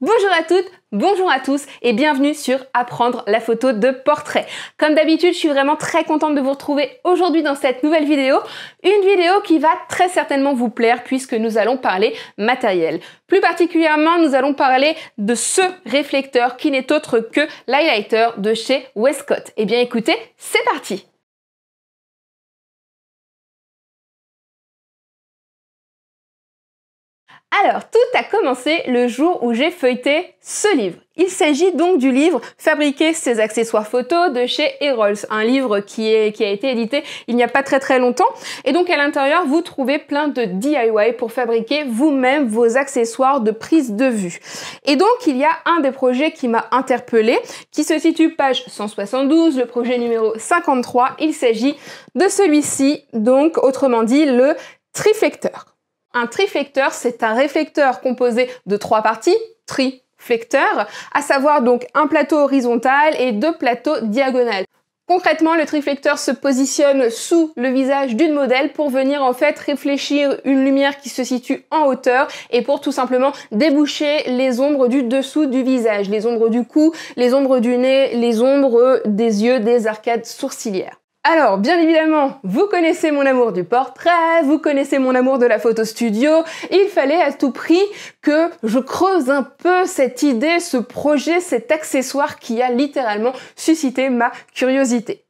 Bonjour à toutes, bonjour à tous et bienvenue sur Apprendre la photo de portrait. Comme d'habitude, je suis vraiment très contente de vous retrouver aujourd'hui dans cette nouvelle vidéo, une vidéo qui va très certainement vous plaire puisque nous allons parler matériel. Plus particulièrement, nous allons parler de ce réflecteur qui n'est autre que l'highlighter de chez Westcott. Eh bien écoutez, c'est parti Alors, tout a commencé le jour où j'ai feuilleté ce livre. Il s'agit donc du livre Fabriquer ses accessoires photos de chez Erols, un livre qui, a été édité il n'y a pas très très longtemps. Et donc à l'intérieur, vous trouvez plein de DIY pour fabriquer vous-même vos accessoires de prise de vue. Et donc il y a un des projets qui m'a interpellé, qui se situe page 172, le projet numéro 53. Il s'agit de celui-ci, donc autrement dit le trifecteur. Un triflecteur, c'est un réflecteur composé de trois parties, triflecteur, à savoir donc un plateau horizontal et deux plateaux diagonales. Concrètement, le triflecteur se positionne sous le visage d'une modèle pour venir en fait réfléchir une lumière qui se situe en hauteur et pour tout simplement déboucher les ombres du dessous du visage, les ombres du cou, les ombres du nez, les ombres des yeux, des arcades sourcilières. Alors, bien évidemment, vous connaissez mon amour du portrait, vous connaissez mon amour de la photo studio. Il fallait à tout prix que je creuse un peu cette idée, ce projet, cet accessoire qui a littéralement suscité ma curiosité.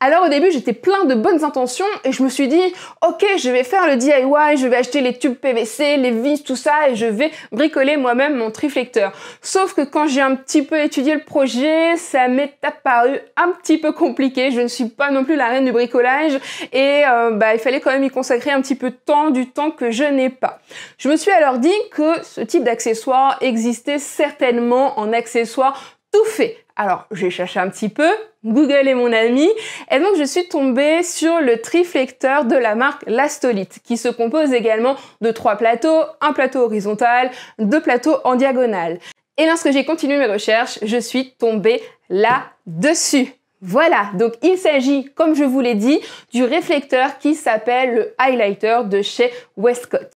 Alors au début, j'étais plein de bonnes intentions et je me suis dit, ok, je vais faire le DIY, je vais acheter les tubes PVC, les vis, tout ça, et je vais bricoler moi-même mon triflecteur. Sauf que quand j'ai un petit peu étudié le projet, ça m'est apparu un petit peu compliqué. Je ne suis pas non plus la reine du bricolage et euh, bah, il fallait quand même y consacrer un petit peu de temps, du temps que je n'ai pas. Je me suis alors dit que ce type d'accessoire existait certainement en accessoire tout fait. Alors, j'ai cherché un petit peu, Google est mon ami, et donc je suis tombée sur le triflecteur de la marque Lastolite, qui se compose également de trois plateaux, un plateau horizontal, deux plateaux en diagonale. Et lorsque j'ai continué mes recherches, je suis tombée là-dessus. Voilà, donc il s'agit, comme je vous l'ai dit, du réflecteur qui s'appelle le highlighter de chez Westcott.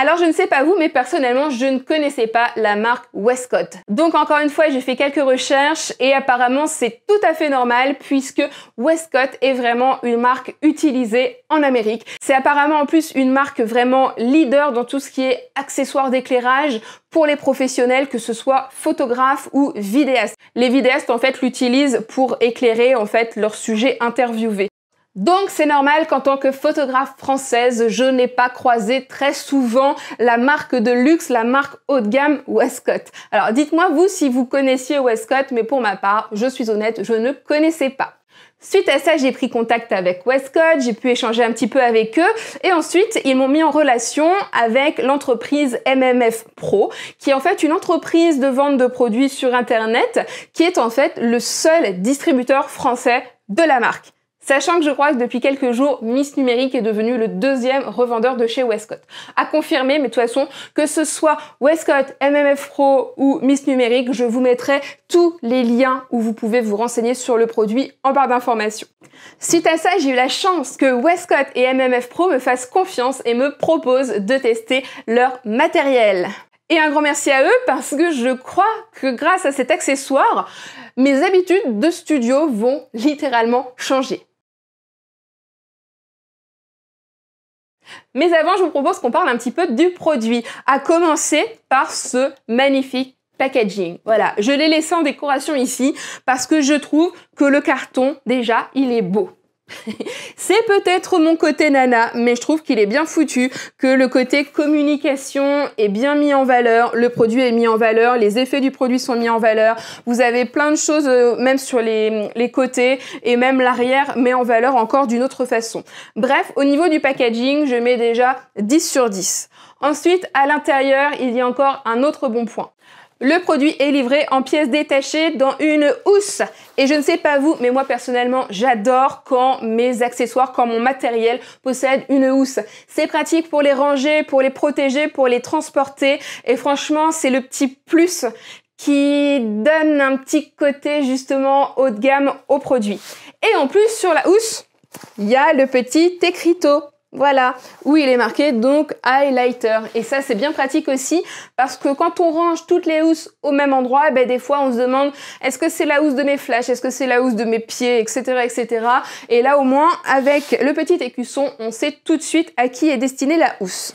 Alors je ne sais pas vous, mais personnellement, je ne connaissais pas la marque Westcott. Donc encore une fois, j'ai fait quelques recherches et apparemment c'est tout à fait normal puisque Westcott est vraiment une marque utilisée en Amérique. C'est apparemment en plus une marque vraiment leader dans tout ce qui est accessoires d'éclairage pour les professionnels, que ce soit photographes ou vidéastes. Les vidéastes, en fait, l'utilisent pour éclairer, en fait, leur sujet interviewé. Donc c'est normal qu'en tant que photographe française, je n'ai pas croisé très souvent la marque de luxe, la marque haut de gamme Westcott. Alors dites-moi vous si vous connaissiez Westcott, mais pour ma part, je suis honnête, je ne connaissais pas. Suite à ça, j'ai pris contact avec Westcott, j'ai pu échanger un petit peu avec eux et ensuite, ils m'ont mis en relation avec l'entreprise MMF Pro, qui est en fait une entreprise de vente de produits sur internet qui est en fait le seul distributeur français de la marque. Sachant que je crois que depuis quelques jours, Miss Numérique est devenue le deuxième revendeur de chez Westcott. À confirmer, mais de toute façon, que ce soit Westcott, MMF Pro ou Miss Numérique, je vous mettrai tous les liens où vous pouvez vous renseigner sur le produit en barre d'information. Suite à ça, j'ai eu la chance que Westcott et MMF Pro me fassent confiance et me proposent de tester leur matériel. Et un grand merci à eux parce que je crois que grâce à cet accessoire, mes habitudes de studio vont littéralement changer. Mais avant, je vous propose qu'on parle un petit peu du produit, à commencer par ce magnifique packaging. Voilà, je l'ai laissé en décoration ici parce que je trouve que le carton, déjà, il est beau. C'est peut-être mon côté nana, mais je trouve qu'il est bien foutu, que le côté communication est bien mis en valeur, le produit est mis en valeur, les effets du produit sont mis en valeur, vous avez plein de choses, euh, même sur les, les côtés, et même l'arrière met en valeur encore d'une autre façon. Bref, au niveau du packaging, je mets déjà 10 sur 10. Ensuite, à l'intérieur, il y a encore un autre bon point. Le produit est livré en pièces détachées dans une housse. Et je ne sais pas vous, mais moi personnellement, j'adore quand mes accessoires, quand mon matériel possède une housse. C'est pratique pour les ranger, pour les protéger, pour les transporter. Et franchement, c'est le petit plus qui donne un petit côté justement haut de gamme au produit. Et en plus, sur la housse, il y a le petit écriteau voilà, où il est marqué donc highlighter. Et ça, c'est bien pratique aussi parce que quand on range toutes les housses au même endroit, eh ben, des fois, on se demande est-ce que c'est la housse de mes flashs, est-ce que c'est la housse de mes pieds, etc., etc. Et là, au moins, avec le petit écusson, on sait tout de suite à qui est destinée la housse.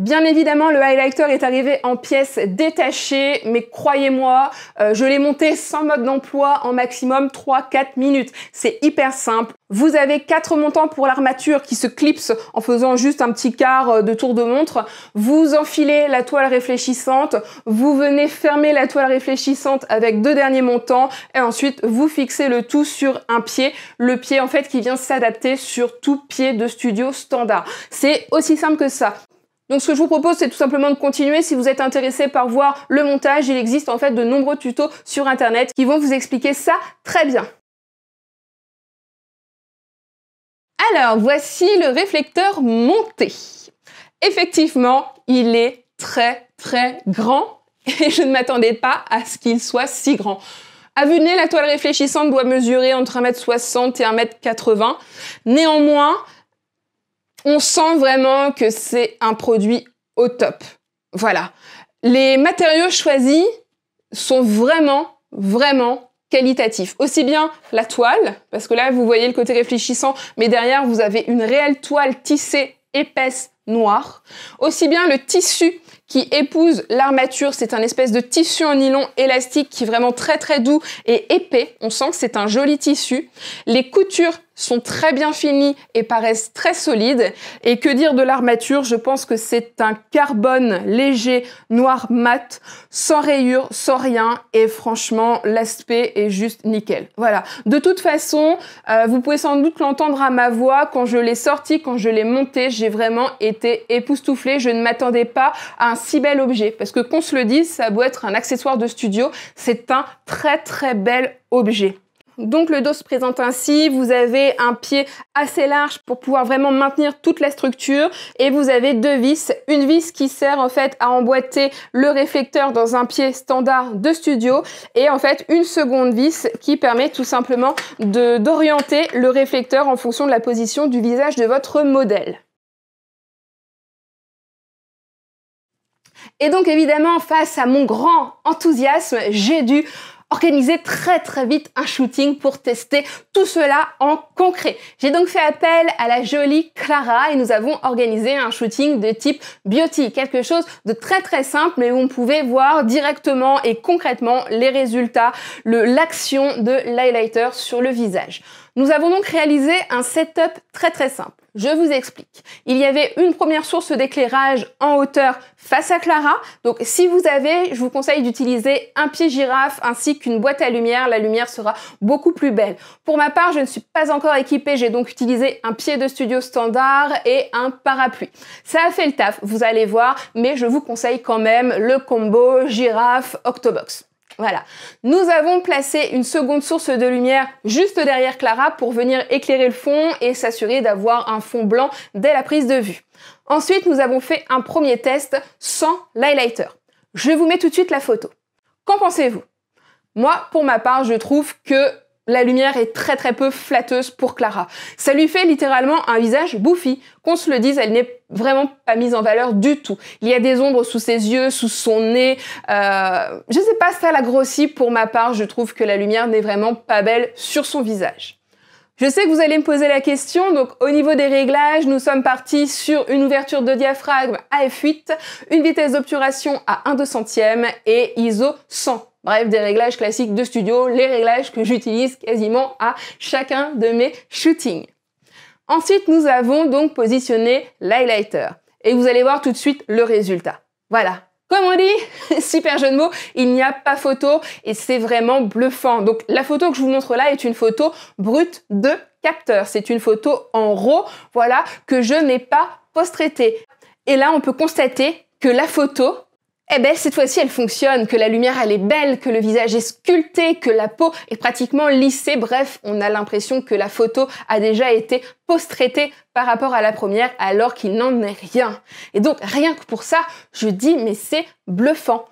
Bien évidemment, le highlighter est arrivé en pièces détachées, mais croyez-moi, euh, je l'ai monté sans mode d'emploi en maximum 3-4 minutes. C'est hyper simple. Vous avez quatre montants pour l'armature qui se clipsent en faisant juste un petit quart euh, de tour de montre. Vous enfilez la toile réfléchissante, vous venez fermer la toile réfléchissante avec deux derniers montants et ensuite vous fixez le tout sur un pied, le pied en fait qui vient s'adapter sur tout pied de studio standard. C'est aussi simple que ça. Donc ce que je vous propose, c'est tout simplement de continuer. Si vous êtes intéressé par voir le montage, il existe en fait de nombreux tutos sur Internet qui vont vous expliquer ça très bien. Alors, voici le réflecteur monté. Effectivement, il est très très grand et je ne m'attendais pas à ce qu'il soit si grand. A vue de nez, la toile réfléchissante doit mesurer entre 1m60 et 1m80. Néanmoins, on sent vraiment que c'est un produit au top. Voilà. Les matériaux choisis sont vraiment, vraiment qualitatifs. Aussi bien la toile, parce que là vous voyez le côté réfléchissant, mais derrière vous avez une réelle toile tissée épaisse noire. Aussi bien le tissu qui épouse l'armature, c'est un espèce de tissu en nylon élastique qui est vraiment très très doux et épais. On sent que c'est un joli tissu. Les coutures sont très bien finis et paraissent très solides. Et que dire de l'armature Je pense que c'est un carbone léger, noir mat, sans rayures, sans rien. Et franchement, l'aspect est juste nickel. Voilà. De toute façon, euh, vous pouvez sans doute l'entendre à ma voix. Quand je l'ai sorti, quand je l'ai monté, j'ai vraiment été époustouflée. Je ne m'attendais pas à un si bel objet. Parce que qu'on se le dise, ça doit être un accessoire de studio. C'est un très très bel objet. Donc le dos se présente ainsi, vous avez un pied assez large pour pouvoir vraiment maintenir toute la structure et vous avez deux vis, une vis qui sert en fait à emboîter le réflecteur dans un pied standard de studio et en fait une seconde vis qui permet tout simplement d'orienter le réflecteur en fonction de la position du visage de votre modèle. Et donc évidemment, face à mon grand enthousiasme, j'ai dû organiser très très vite un shooting pour tester tout cela en concret. J'ai donc fait appel à la jolie Clara et nous avons organisé un shooting de type beauty, quelque chose de très très simple mais où on pouvait voir directement et concrètement les résultats, l'action de l'highlighter sur le visage. Nous avons donc réalisé un setup très très simple. Je vous explique. Il y avait une première source d'éclairage en hauteur face à Clara. Donc si vous avez, je vous conseille d'utiliser un pied girafe ainsi qu'une boîte à lumière. La lumière sera beaucoup plus belle. Pour ma part, je ne suis pas encore équipée. J'ai donc utilisé un pied de studio standard et un parapluie. Ça a fait le taf, vous allez voir, mais je vous conseille quand même le combo girafe Octobox. Voilà. Nous avons placé une seconde source de lumière juste derrière Clara pour venir éclairer le fond et s'assurer d'avoir un fond blanc dès la prise de vue. Ensuite, nous avons fait un premier test sans l'highlighter. Je vous mets tout de suite la photo. Qu'en pensez-vous Moi, pour ma part, je trouve que la lumière est très très peu flatteuse pour Clara. Ça lui fait littéralement un visage bouffi. Qu'on se le dise, elle n'est vraiment pas mise en valeur du tout. Il y a des ombres sous ses yeux, sous son nez. Euh, je ne sais pas, ça la grossit pour ma part. Je trouve que la lumière n'est vraiment pas belle sur son visage. Je sais que vous allez me poser la question, donc au niveau des réglages, nous sommes partis sur une ouverture de diaphragme à f8, une vitesse d'obturation à 1 centième et ISO 100. Bref, des réglages classiques de studio, les réglages que j'utilise quasiment à chacun de mes shootings. Ensuite, nous avons donc positionné l'highlighter. Et vous allez voir tout de suite le résultat. Voilà, comme on dit, super jeune de il n'y a pas photo et c'est vraiment bluffant. Donc la photo que je vous montre là est une photo brute de capteur. C'est une photo en RAW, voilà, que je n'ai pas post traité Et là, on peut constater que la photo eh ben cette fois-ci elle fonctionne, que la lumière elle est belle, que le visage est sculpté, que la peau est pratiquement lissée, bref, on a l'impression que la photo a déjà été post-traitée par rapport à la première alors qu'il n'en est rien. Et donc rien que pour ça, je dis mais c'est bluffant.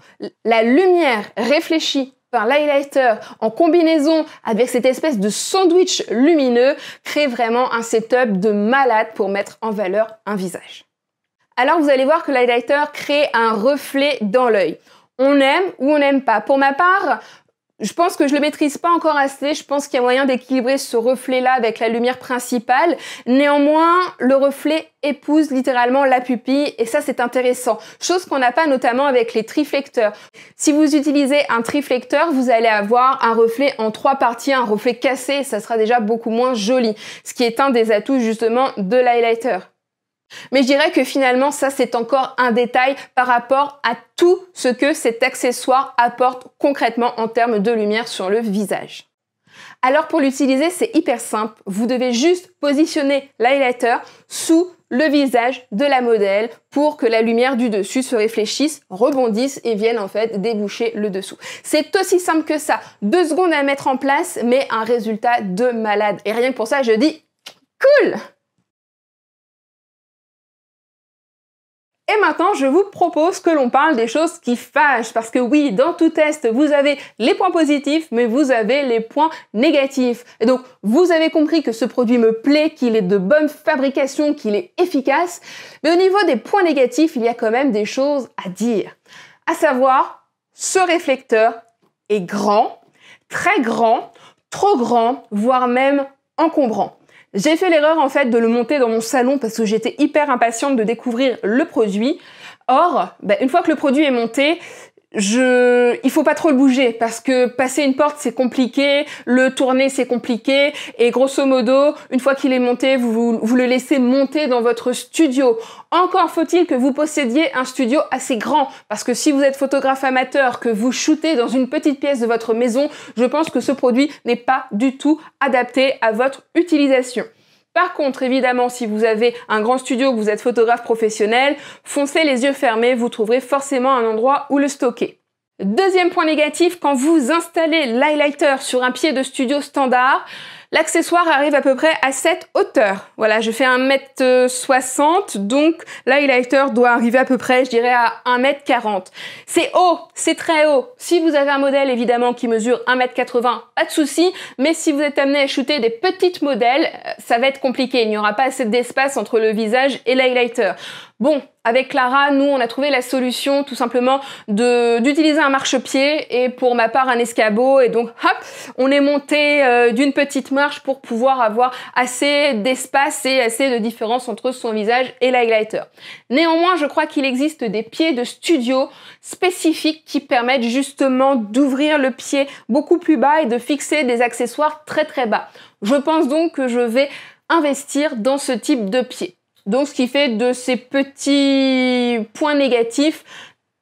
La lumière réfléchie par l'highlighter en combinaison avec cette espèce de sandwich lumineux crée vraiment un setup de malade pour mettre en valeur un visage alors vous allez voir que l'highlighter crée un reflet dans l'œil. On aime ou on n'aime pas. Pour ma part, je pense que je le maîtrise pas encore assez. Je pense qu'il y a moyen d'équilibrer ce reflet-là avec la lumière principale. Néanmoins, le reflet épouse littéralement la pupille et ça c'est intéressant. Chose qu'on n'a pas notamment avec les triflecteurs. Si vous utilisez un triflecteur, vous allez avoir un reflet en trois parties, un reflet cassé, ça sera déjà beaucoup moins joli. Ce qui est un des atouts justement de l'highlighter. Mais je dirais que finalement, ça, c'est encore un détail par rapport à tout ce que cet accessoire apporte concrètement en termes de lumière sur le visage. Alors pour l'utiliser, c'est hyper simple. Vous devez juste positionner l'highlighter sous le visage de la modèle pour que la lumière du dessus se réfléchisse, rebondisse et vienne en fait déboucher le dessous. C'est aussi simple que ça. Deux secondes à mettre en place, mais un résultat de malade. Et rien que pour ça, je dis cool Et maintenant, je vous propose que l'on parle des choses qui fâchent, parce que oui, dans tout test, vous avez les points positifs, mais vous avez les points négatifs. Et donc, vous avez compris que ce produit me plaît, qu'il est de bonne fabrication, qu'il est efficace, mais au niveau des points négatifs, il y a quand même des choses à dire. À savoir, ce réflecteur est grand, très grand, trop grand, voire même encombrant. J'ai fait l'erreur en fait de le monter dans mon salon parce que j'étais hyper impatiente de découvrir le produit. Or, bah, une fois que le produit est monté, je, il faut pas trop le bouger parce que passer une porte c'est compliqué, le tourner c'est compliqué et grosso modo, une fois qu'il est monté, vous, vous le laissez monter dans votre studio. Encore faut-il que vous possédiez un studio assez grand parce que si vous êtes photographe amateur, que vous shootez dans une petite pièce de votre maison, je pense que ce produit n'est pas du tout adapté à votre utilisation. Par contre, évidemment, si vous avez un grand studio, que vous êtes photographe professionnel, foncez les yeux fermés, vous trouverez forcément un endroit où le stocker. Deuxième point négatif, quand vous installez l'highlighter sur un pied de studio standard, L'accessoire arrive à peu près à cette hauteur. Voilà, je fais 1m60, donc l'highlighter doit arriver à peu près, je dirais, à 1m40. C'est haut, c'est très haut. Si vous avez un modèle, évidemment, qui mesure 1m80, pas de souci, mais si vous êtes amené à shooter des petites modèles, euh, ça va être compliqué. Il n'y aura pas assez d'espace entre le visage et l'highlighter. Bon, avec Clara, nous, on a trouvé la solution tout simplement d'utiliser un marchepied et pour ma part un escabeau. Et donc, hop, on est monté euh, d'une petite marche pour pouvoir avoir assez d'espace et assez de différence entre son visage et l'highlighter. Néanmoins, je crois qu'il existe des pieds de studio spécifiques qui permettent justement d'ouvrir le pied beaucoup plus bas et de fixer des accessoires très très bas. Je pense donc que je vais investir dans ce type de pied. Donc, ce qui fait de ces petits points négatifs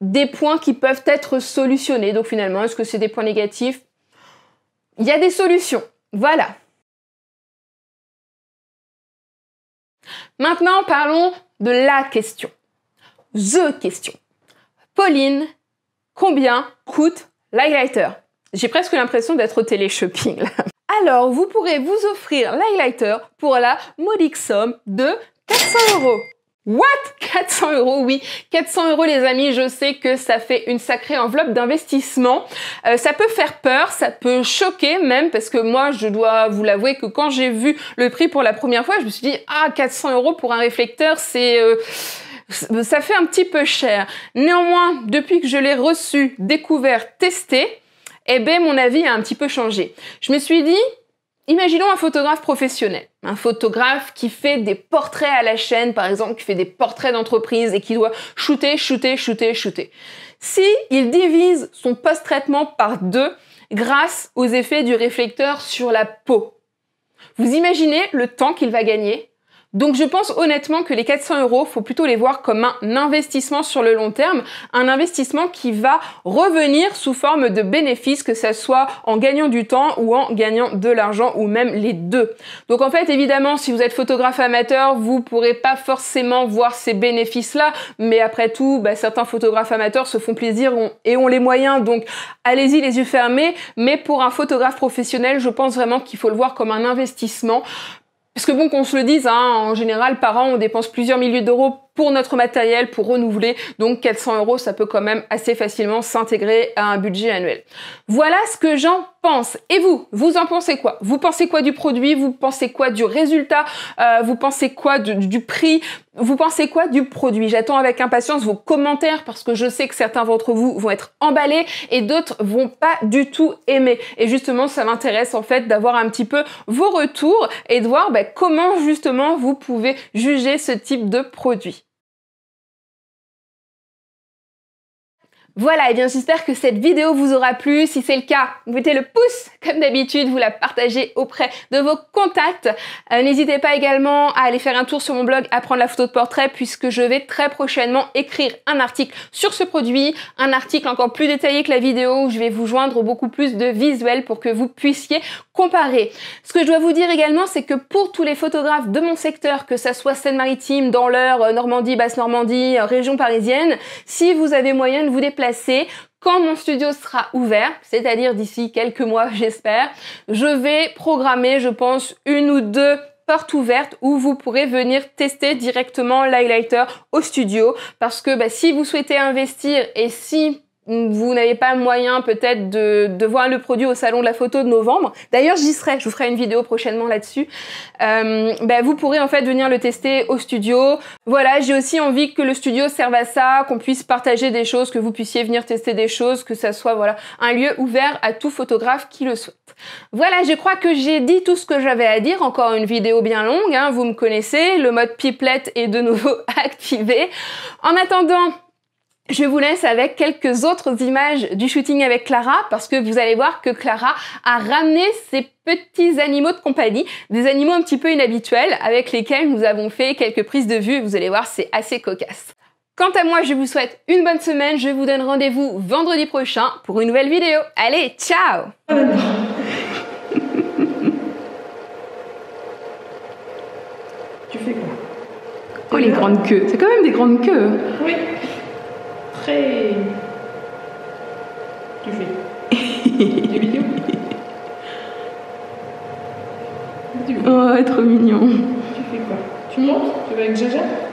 des points qui peuvent être solutionnés. Donc, finalement, est-ce que c'est des points négatifs Il y a des solutions. Voilà. Maintenant, parlons de la question. The question. Pauline, combien coûte l'highlighter J'ai presque l'impression d'être au télé-shopping là. Alors, vous pourrez vous offrir l'highlighter pour la modique somme de 400 euros. What 400 euros, oui. 400 euros les amis, je sais que ça fait une sacrée enveloppe d'investissement. Euh, ça peut faire peur, ça peut choquer même, parce que moi je dois vous l'avouer que quand j'ai vu le prix pour la première fois, je me suis dit, ah 400 euros pour un réflecteur, c'est... Euh, ça fait un petit peu cher. Néanmoins, depuis que je l'ai reçu, découvert, testé, eh ben mon avis a un petit peu changé. Je me suis dit, Imaginons un photographe professionnel, un photographe qui fait des portraits à la chaîne, par exemple, qui fait des portraits d'entreprise et qui doit shooter, shooter, shooter, shooter. Si il divise son post-traitement par deux grâce aux effets du réflecteur sur la peau, vous imaginez le temps qu'il va gagner donc je pense honnêtement que les 400 euros, faut plutôt les voir comme un investissement sur le long terme, un investissement qui va revenir sous forme de bénéfices, que ce soit en gagnant du temps ou en gagnant de l'argent ou même les deux. Donc en fait, évidemment, si vous êtes photographe amateur, vous pourrez pas forcément voir ces bénéfices-là, mais après tout, bah, certains photographes amateurs se font plaisir et ont les moyens, donc allez-y les yeux fermés. Mais pour un photographe professionnel, je pense vraiment qu'il faut le voir comme un investissement parce que bon, qu'on se le dise, hein, en général, par an, on dépense plusieurs milliers d'euros pour notre matériel, pour renouveler. Donc 400 euros, ça peut quand même assez facilement s'intégrer à un budget annuel. Voilà ce que j'en pense. Et vous, vous en pensez quoi Vous pensez quoi du produit Vous pensez quoi du résultat euh, Vous pensez quoi du, prix vous pensez quoi du produit J'attends avec impatience vos commentaires parce que je sais que certains d'entre vous vont être emballés et d'autres vont pas du tout aimer. Et justement, ça m'intéresse en fait d'avoir un petit peu vos retours et de voir ben, comment justement vous pouvez juger ce type de produit. Voilà, et eh bien j'espère que cette vidéo vous aura plu. Si c'est le cas, mettez le pouce comme d'habitude, vous la partagez auprès de vos contacts. Euh, n'hésitez pas également à aller faire un tour sur mon blog à prendre la photo de portrait puisque je vais très prochainement écrire un article sur ce produit, un article encore plus détaillé que la vidéo où je vais vous joindre beaucoup plus de visuels pour que vous puissiez comparer. Ce que je dois vous dire également, c'est que pour tous les photographes de mon secteur, que ça soit Seine-Maritime, dans l'heure Normandie, Basse-Normandie, euh, région parisienne, si vous avez moyen de vous déplacer quand mon studio sera ouvert, c'est-à-dire d'ici quelques mois j'espère, je vais programmer, je pense, une ou deux portes ouvertes où vous pourrez venir tester directement l'highlighter au studio parce que bah, si vous souhaitez investir et si vous n'avez pas moyen peut-être de, voir le produit au salon de la photo de novembre, d'ailleurs j'y serai, je vous ferai une vidéo prochainement là-dessus, euh, bah, vous pourrez en fait venir le tester au studio. Voilà, j'ai aussi envie que le studio serve à ça, qu'on puisse partager des choses, que vous puissiez venir tester des choses, que ça soit voilà un lieu ouvert à tout photographe qui le souhaite. Voilà, je crois que j'ai dit tout ce que j'avais à dire, encore une vidéo bien longue, hein, vous me connaissez, le mode pipelette est de nouveau activé. En attendant, je vous laisse avec quelques autres images du shooting avec Clara parce que vous allez voir que Clara a ramené ses petits animaux de compagnie, des animaux un petit peu inhabituels avec lesquels nous avons fait quelques prises de vue. Vous allez voir, c'est assez cocasse. Quant à moi, je vous souhaite une bonne semaine. Je vous donne rendez-vous vendredi prochain pour une nouvelle vidéo. Allez, ciao Tu fais quoi Oh les grandes queues, c'est quand même des grandes queues. Hein oui. Tu fais Tu mignon Oh trop mignon. Tu fais quoi Tu montes Tu vas avec Jaja